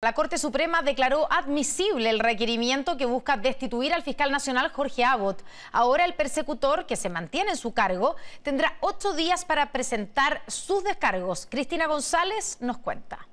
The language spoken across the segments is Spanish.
La Corte Suprema declaró admisible el requerimiento que busca destituir al fiscal nacional Jorge Abbott. Ahora el persecutor, que se mantiene en su cargo, tendrá ocho días para presentar sus descargos. Cristina González nos cuenta.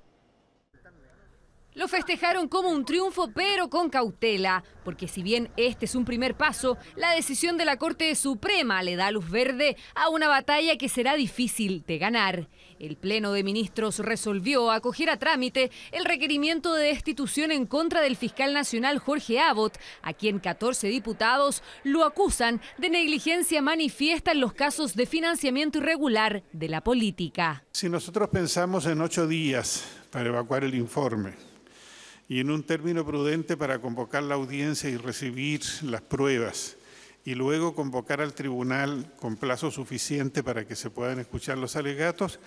Lo festejaron como un triunfo, pero con cautela, porque si bien este es un primer paso, la decisión de la Corte Suprema le da luz verde a una batalla que será difícil de ganar. El Pleno de Ministros resolvió acoger a trámite el requerimiento de destitución en contra del fiscal nacional Jorge Abbott, a quien 14 diputados lo acusan de negligencia manifiesta en los casos de financiamiento irregular de la política. Si nosotros pensamos en ocho días para evacuar el informe, y en un término prudente para convocar la audiencia y recibir las pruebas y luego convocar al tribunal con plazo suficiente para que se puedan escuchar los alegatos,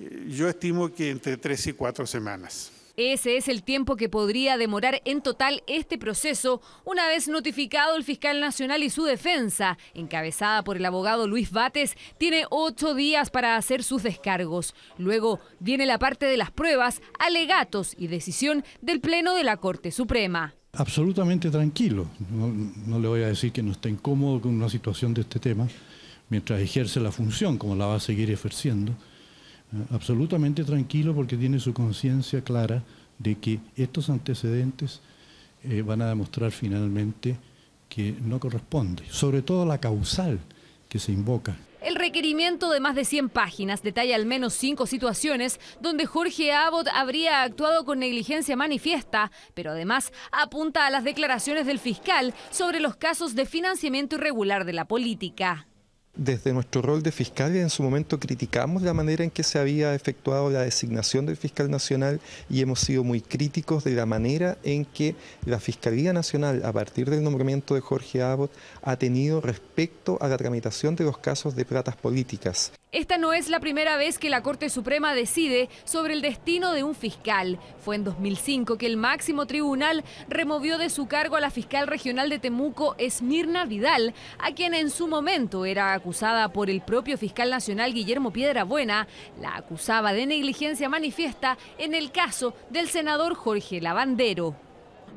eh, yo estimo que entre tres y cuatro semanas. Ese es el tiempo que podría demorar en total este proceso una vez notificado el fiscal nacional y su defensa, encabezada por el abogado Luis Bates, tiene ocho días para hacer sus descargos. Luego viene la parte de las pruebas, alegatos y decisión del Pleno de la Corte Suprema absolutamente tranquilo. No, le voy a decir que no está incómodo con una situación de este tema, mientras ejerce la función como la va a seguir ejerciendo absolutamente tranquilo porque tiene su conciencia clara de que estos antecedentes eh, van a demostrar finalmente que no corresponde, sobre todo la causal que se invoca. El requerimiento de más de 100 páginas detalla al menos cinco situaciones donde Jorge Abbott habría actuado con negligencia manifiesta, pero además apunta a las declaraciones del fiscal sobre los casos de financiamiento irregular de la política. Desde nuestro rol de fiscal en su momento criticamos la manera en que se había efectuado la designación del fiscal nacional y hemos sido muy críticos de la manera en que la Fiscalía Nacional, a partir del nombramiento de Jorge Abbott, ha tenido respecto a la tramitación de los casos de platas políticas. Esta no es la primera vez que la Corte Suprema decide sobre el destino de un fiscal. Fue en 2005 que el máximo tribunal removió de su cargo a la fiscal regional de Temuco, Esmirna Vidal, a quien en su momento era acusada por el propio fiscal nacional Guillermo Piedrabuena, la acusaba de negligencia manifiesta en el caso del senador Jorge Lavandero.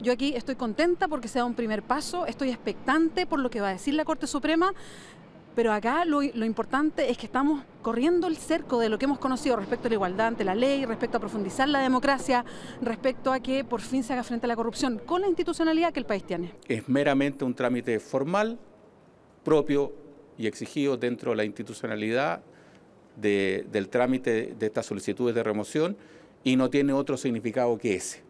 Yo aquí estoy contenta porque se da un primer paso, estoy expectante por lo que va a decir la Corte Suprema, pero acá lo, lo, importante es que estamos corriendo el cerco de lo que hemos conocido respecto a la igualdad ante la ley, respecto a profundizar la democracia, respecto a que por fin se haga frente a la corrupción con la institucionalidad que el país tiene. Es meramente un trámite formal propio y exigido dentro de la institucionalidad del trámite de estas solicitudes de remoción y no tiene otro significado que ese.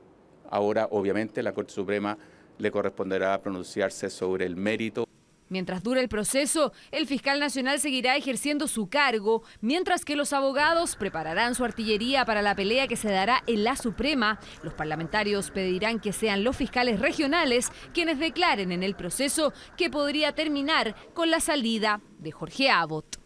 Ahora, obviamente, la Corte Suprema le corresponderá pronunciarse sobre el mérito. Mientras dure el proceso, el fiscal nacional seguirá ejerciendo su cargo, mientras que los abogados prepararán su artillería para la pelea que se dará en la Suprema. Los parlamentarios pedirán que sean los fiscales regionales quienes declaren en el proceso que podría terminar con la salida de Jorge Abbott.